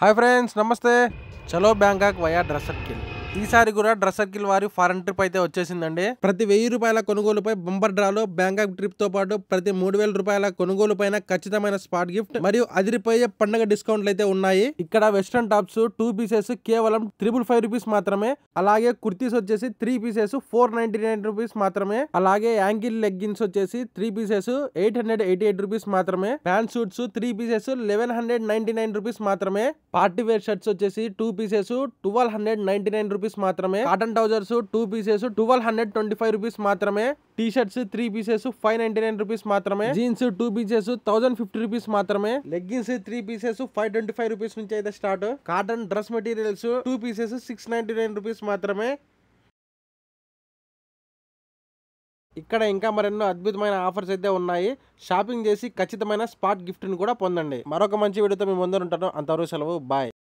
hi friends नमस्ते चलो Bangkok वैया ड्रसक किल ఈసారి కూడా డ్రెస్ సర్కిల్ వారి ఫారెన్ ట్రిప్ అయితే వచ్చేసిందండి ప్రతి వెయ్యి రూపాయల కొనుగోలుపై బంబర్ డ్రాలో బ్యాంకాక్ ట్రిప్ తో పాటు ప్రతి మూడు వేల రూపాయల కొనుగోలు పైన ఖచ్చితమైన స్పాట్ గిఫ్ట్ మరియు అదిరిపోయే పండుగ డిస్కౌంట్లు అయితే ఉన్నాయి ఇక్కడ వెస్ట్రన్ టాప్స్ టూ పీసెస్ కేవలం త్రిబుల్ ఫైవ్ రూపీస్ మాత్రమే అలాగే కుర్తీస్ వచ్చేసి three pieces four ninety nine rupees మాత్రమే అలాగే యాంగిల్ లెగ్గిన్స్ వచ్చేసి three pieces eight hundred eighty eight rupees మాత్రమే pant suits three pieces eleven hundred ninety nine rupees మాత్రమే party wear shirts వచ్చేసి two pieces twelve hundred ninety nine rupees rupees మాత్రమే cotton trousers two pieces twelve hundred twenty five rupees మాత్రమే T shirts three pieces five ninety nine rupees మాత్రమే jeans two pieces thousand fifty rupees మాత్రమే leggings three pieces five twenty five rupees నుంచి అయితే start cotton dress materials two pieces six ninety nine rupees మాత్రమే ఇక్కడ ఇంకా మరెన్నో అద్భుతమైన offers అయితే ఉన్నాయి షాపింగ్ చేసి ఖచ్చితమైన స్పాట్ గిఫ్ట్ని కూడా పొందండి మరొక మంచి వీడియోతో మేము ముందర ఉంటాను అంతవరకు సెలవు బాయ్